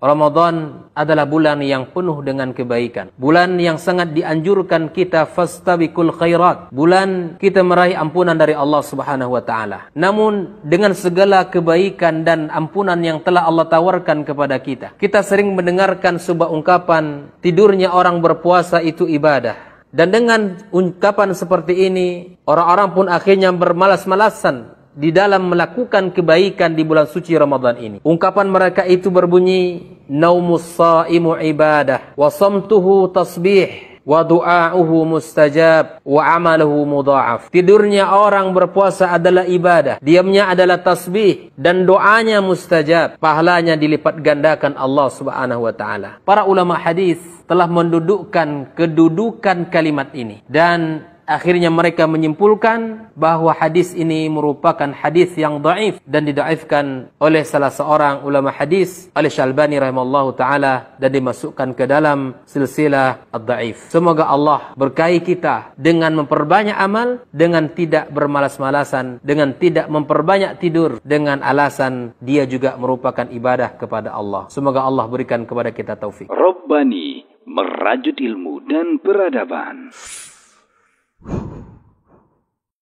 Ramadan adalah bulan yang penuh dengan kebaikan. Bulan yang sangat dianjurkan kita fastabiqul khairat. Bulan kita meraih ampunan dari Allah Subhanahu wa taala. Namun dengan segala kebaikan dan ampunan yang telah Allah tawarkan kepada kita. Kita sering mendengarkan sebuah ungkapan tidurnya orang berpuasa itu ibadah. Dan dengan ungkapan seperti ini, orang-orang pun akhirnya bermalas-malasan di dalam melakukan kebaikan di bulan suci Ramadan ini. Ungkapan mereka itu berbunyi naumus saimu ibadah wa samtuhu tasbih wa du'a'uhu mustajab wa amaluhu mudha'af. Tidurnya orang berpuasa adalah ibadah, diamnya adalah tasbih dan doanya mustajab. Pahalanya dilipat gandakan Allah Subhanahu wa taala. Para ulama hadis telah mendudukkan kedudukan kalimat ini dan Akhirnya mereka menyimpulkan bahwa hadis ini merupakan hadis yang dhaif dan didaifkan oleh salah seorang ulama hadis oleh Syalbani rahimallahu taala dan dimasukkan ke dalam silsilah ad-dhaif. Semoga Allah berkahi kita dengan memperbanyak amal dengan tidak bermalas-malasan, dengan tidak memperbanyak tidur dengan alasan dia juga merupakan ibadah kepada Allah. Semoga Allah berikan kepada kita taufik. Rabbani merajut ilmu dan peradaban.